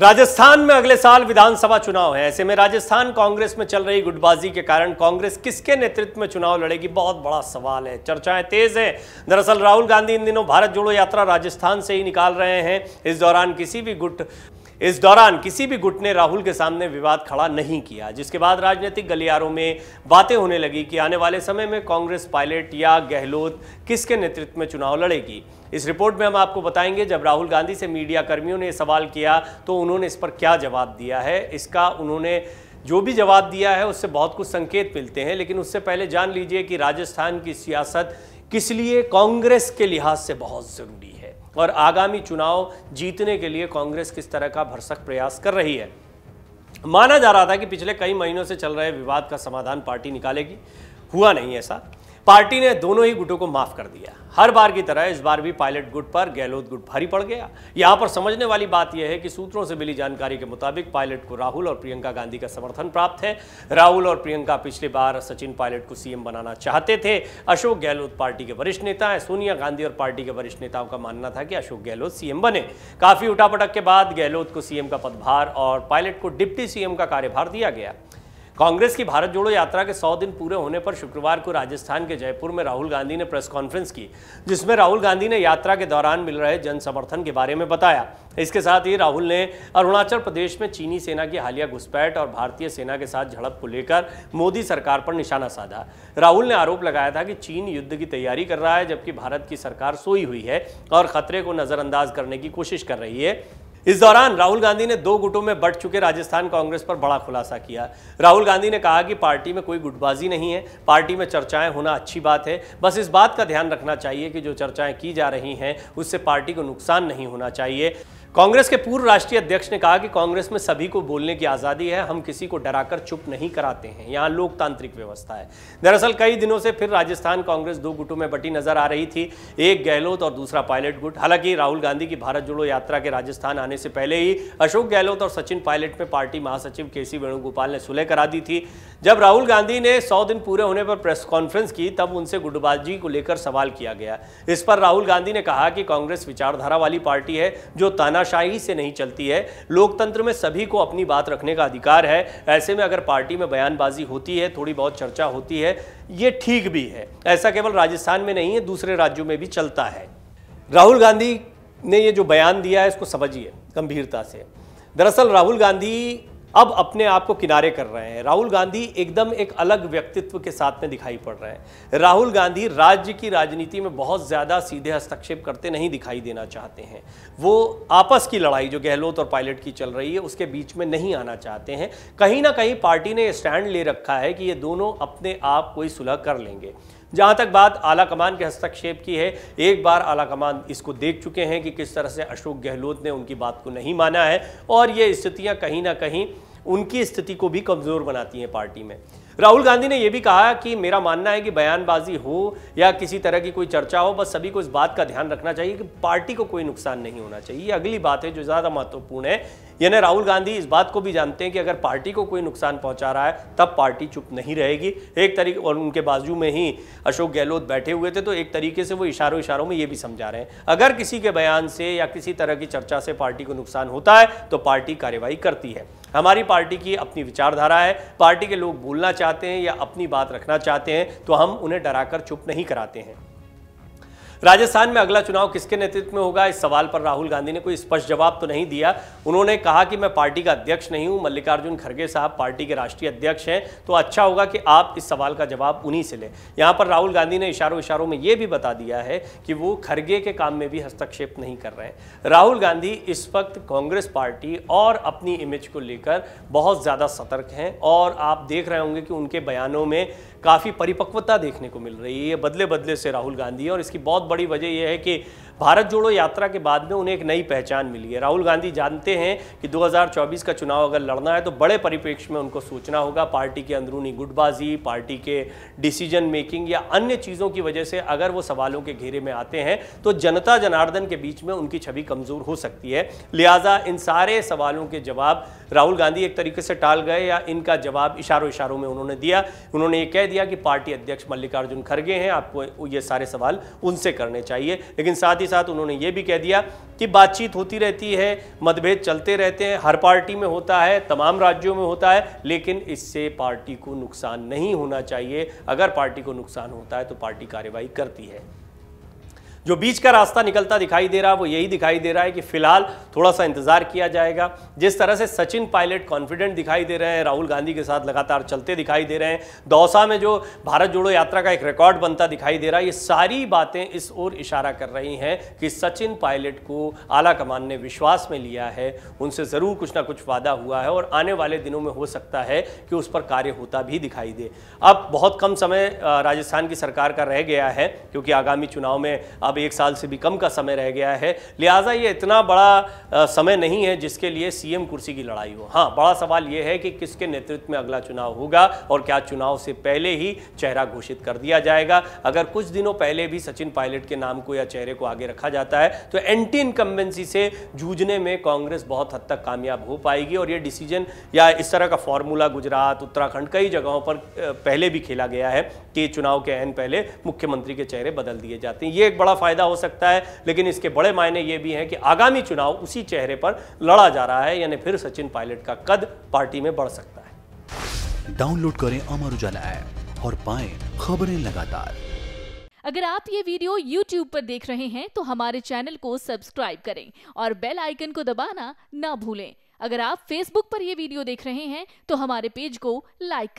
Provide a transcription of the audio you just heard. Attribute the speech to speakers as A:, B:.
A: राजस्थान में अगले साल विधानसभा चुनाव है ऐसे में राजस्थान कांग्रेस में चल रही गुटबाजी के कारण कांग्रेस किसके नेतृत्व में चुनाव लड़ेगी बहुत बड़ा सवाल है चर्चाएं तेज है दरअसल राहुल गांधी इन दिनों भारत जोड़ो यात्रा राजस्थान से ही निकाल रहे हैं इस दौरान किसी भी गुट इस दौरान किसी भी गुट ने राहुल के सामने विवाद खड़ा नहीं किया जिसके बाद राजनीतिक गलियारों में बातें होने लगी कि आने वाले समय में कांग्रेस पायलट या गहलोत किसके नेतृत्व में चुनाव लड़ेगी इस रिपोर्ट में हम आपको बताएंगे जब राहुल गांधी से मीडिया कर्मियों ने सवाल किया तो उन्होंने इस पर क्या जवाब दिया है इसका उन्होंने जो भी जवाब दिया है उससे बहुत कुछ संकेत मिलते हैं लेकिन उससे पहले जान लीजिए कि राजस्थान की सियासत किस लिए कांग्रेस के लिहाज से बहुत ज़रूरी है और आगामी चुनाव जीतने के लिए कांग्रेस किस तरह का भरसक प्रयास कर रही है माना जा रहा था कि पिछले कई महीनों से चल रहे विवाद का समाधान पार्टी निकालेगी हुआ नहीं ऐसा पार्टी ने दोनों ही गुटों को माफ कर दिया हर बार की तरह इस बार भी पायलट गुट पर गहलोत गुट भारी पड़ गया यहां पर समझने वाली बात यह है कि सूत्रों से मिली जानकारी के मुताबिक पायलट को राहुल और प्रियंका गांधी का समर्थन प्राप्त है राहुल और प्रियंका पिछली बार सचिन पायलट को सीएम बनाना चाहते थे अशोक गहलोत पार्टी के वरिष्ठ नेता है सोनिया गांधी और पार्टी के वरिष्ठ नेताओं का मानना था कि अशोक गहलोत सीएम बने काफी उठापटक के बाद गहलोत को सीएम का पदभार और पायलट को डिप्टी सीएम का कार्यभार दिया गया कांग्रेस की भारत जोड़ो यात्रा के 100 दिन पूरे होने पर शुक्रवार को राजस्थान के जयपुर में राहुल गांधी ने प्रेस कॉन्फ्रेंस की जिसमें राहुल गांधी ने यात्रा के दौरान मिल रहे जन समर्थन के बारे में बताया इसके साथ ही राहुल ने अरुणाचल प्रदेश में चीनी सेना की हालिया घुसपैठ और भारतीय सेना के साथ झड़प को लेकर मोदी सरकार पर निशाना साधा राहुल ने आरोप लगाया था कि चीन युद्ध की तैयारी कर रहा है जबकि भारत की सरकार सोई हुई है और खतरे को नज़रअंदाज करने की कोशिश कर रही है इस दौरान राहुल गांधी ने दो गुटों में बट चुके राजस्थान कांग्रेस पर बड़ा खुलासा किया राहुल गांधी ने कहा कि पार्टी में कोई गुटबाजी नहीं है पार्टी में चर्चाएं होना अच्छी बात है बस इस बात का ध्यान रखना चाहिए कि जो चर्चाएं की जा रही हैं उससे पार्टी को नुकसान नहीं होना चाहिए कांग्रेस के पूर्व राष्ट्रीय अध्यक्ष ने कहा कि कांग्रेस में सभी को बोलने की आज़ादी है हम किसी को डराकर चुप नहीं कराते हैं यहाँ लोकतांत्रिक व्यवस्था है दरअसल कई दिनों से फिर राजस्थान कांग्रेस दो गुटों में बटी नजर आ रही थी एक गहलोत और दूसरा पायलट गुट हालांकि राहुल गांधी की भारत जोड़ो यात्रा के राजस्थान आने से पहले ही अशोक गहलोत और सचिन पायलट में पार्टी महासचिव के सी वेणुगोपाल ने सुलह करा दी थी जब राहुल गांधी ने सौ दिन पूरे होने पर प्रेस कॉन्फ्रेंस की तब उनसे गुटबाजी को लेकर सवाल किया गया इस पर राहुल गांधी ने कहा कि कांग्रेस विचारधारा वाली पार्टी है जो ताना तानाशाही से नहीं चलती है लोकतंत्र में सभी को अपनी बात रखने का अधिकार है ऐसे में अगर पार्टी में बयानबाजी होती है थोड़ी बहुत चर्चा होती है ये ठीक भी है ऐसा केवल राजस्थान में नहीं है दूसरे राज्यों में भी चलता है राहुल गांधी ने ये जो बयान दिया है इसको समझिए गंभीरता से दरअसल राहुल गांधी अब अपने आप को किनारे कर रहे हैं राहुल गांधी एकदम एक अलग व्यक्तित्व के साथ में दिखाई पड़ रहे हैं राहुल गांधी राज्य की राजनीति में बहुत ज़्यादा सीधे हस्तक्षेप करते नहीं दिखाई देना चाहते हैं वो आपस की लड़ाई जो गहलोत और पायलट की चल रही है उसके बीच में नहीं आना चाहते हैं कहीं ना कहीं पार्टी ने स्टैंड ले रखा है कि ये दोनों अपने आप कोई सुलह कर लेंगे जहां तक बात आला कमान के हस्तक्षेप की है एक बार आला कमान इसको देख चुके हैं कि किस तरह से अशोक गहलोत ने उनकी बात को नहीं माना है और ये स्थितियां कहीं ना कहीं उनकी स्थिति को भी कमज़ोर बनाती हैं पार्टी में राहुल गांधी ने यह भी कहा कि मेरा मानना है कि बयानबाजी हो या किसी तरह की कोई चर्चा हो बस सभी को इस बात का ध्यान रखना चाहिए कि पार्टी को कोई नुकसान नहीं होना चाहिए अगली बात है जो ज़्यादा महत्वपूर्ण है यानी राहुल गांधी इस बात को भी जानते हैं कि अगर पार्टी को कोई नुकसान पहुंचा रहा है तब पार्टी चुप नहीं रहेगी एक तरीके और उनके बाजू में ही अशोक गहलोत बैठे हुए थे तो एक तरीके से वो इशारों इशारों में ये भी समझा रहे हैं अगर किसी के बयान से या किसी तरह की चर्चा से पार्टी को नुकसान होता है तो पार्टी कार्यवाही करती है हमारी पार्टी की अपनी विचारधारा है पार्टी के लोग बोलना चाहते चाहते हैं या अपनी बात रखना चाहते हैं तो हम उन्हें डराकर चुप नहीं कराते हैं राजस्थान में अगला चुनाव किसके नेतृत्व में होगा इस सवाल पर राहुल गांधी ने कोई स्पष्ट जवाब तो नहीं दिया उन्होंने कहा कि मैं पार्टी का अध्यक्ष नहीं हूं मल्लिकार्जुन खड़गे साहब पार्टी के राष्ट्रीय अध्यक्ष हैं तो अच्छा होगा कि आप इस सवाल का जवाब उन्हीं से लें यहाँ पर राहुल गांधी ने इशारों इशारों में ये भी बता दिया है कि वो खड़गे के काम में भी हस्तक्षेप नहीं कर रहे हैं राहुल गांधी इस वक्त कांग्रेस पार्टी और अपनी इमेज को लेकर बहुत ज़्यादा सतर्क हैं और आप देख रहे होंगे कि उनके बयानों में काफ़ी परिपक्वता देखने को मिल रही है बदले बदले से राहुल गांधी और इसकी बहुत बड़ी वजह यह है कि भारत जोड़ो यात्रा के बाद में उन्हें एक नई पहचान मिली है राहुल गांधी जानते हैं कि 2024 का चुनाव अगर लड़ना है तो बड़े परिप्रेक्ष्य में उनको सोचना होगा पार्टी के अंदरूनी गुटबाजी पार्टी के डिसीजन मेकिंग या अन्य चीज़ों की वजह से अगर वो सवालों के घेरे में आते हैं तो जनता जनार्दन के बीच में उनकी छवि कमज़ोर हो सकती है लिहाजा इन सारे सवालों के जवाब राहुल गांधी एक तरीके से टाल गए या इनका जवाब इशारों इशारों में उन्होंने दिया उन्होंने ये कह दिया कि पार्टी अध्यक्ष मल्लिकार्जुन खड़गे हैं आपको ये सारे सवाल उनसे करने चाहिए लेकिन साथ ही ही साथ उन्होंने ये भी कह दिया कि बातचीत होती रहती है मतभेद चलते रहते हैं हर पार्टी में होता है तमाम राज्यों में होता है लेकिन इससे पार्टी को नुकसान नहीं होना चाहिए अगर पार्टी को नुकसान होता है तो पार्टी कार्रवाई करती है जो बीच का रास्ता निकलता दिखाई दे रहा है वो यही दिखाई दे रहा है कि फिलहाल थोड़ा सा इंतजार किया जाएगा जिस तरह से सचिन पायलट कॉन्फिडेंट दिखाई दे रहे हैं राहुल गांधी के साथ लगातार चलते दिखाई दे रहे हैं दौसा में जो भारत जोड़ो यात्रा का एक रिकॉर्ड बनता दिखाई दे रहा है ये सारी बातें इस ओर इशारा कर रही हैं कि सचिन पायलट को आला कमान ने विश्वास में लिया है उनसे ज़रूर कुछ ना कुछ वादा हुआ है और आने वाले दिनों में हो सकता है कि उस पर कार्य होता भी दिखाई दे अब बहुत कम समय राजस्थान की सरकार का रह गया है क्योंकि आगामी चुनाव में अब अब एक साल से भी कम का समय रह गया है लिहाजा ये इतना बड़ा समय नहीं है जिसके लिए सीएम कुर्सी की लड़ाई हो हाँ बड़ा सवाल ये है कि किसके नेतृत्व में अगला चुनाव होगा और क्या चुनाव से पहले ही चेहरा घोषित कर दिया जाएगा अगर कुछ दिनों पहले भी सचिन पायलट के नाम को या चेहरे को आगे रखा जाता है तो एंटी इनकम्बेंसी से जूझने में कांग्रेस बहुत हद तक कामयाब हो पाएगी और ये डिसीजन या इस तरह का फॉर्मूला गुजरात उत्तराखंड कई जगहों पर पहले भी खेला गया है कि चुनाव के एन पहले मुख्यमंत्री के चेहरे बदल दिए जाते हैं ये एक बड़ा फायदा हो सकता है लेकिन इसके बड़े मायने ये भी हैं कि आगामी चुनाव उसी चेहरे पर लड़ा जा रहा है यानी फिर सचिन पायलट का कद पार्टी में बढ़ सकता है डाउनलोड करें अमर उजाला ऐप और पाए खबरें लगातार अगर आप ये वीडियो YouTube पर देख रहे हैं तो हमारे चैनल को सब्सक्राइब करें और बेल आइकन को दबाना ना भूलें अगर आप Facebook पर यह वीडियो देख रहे हैं तो हमारे पेज को लाइक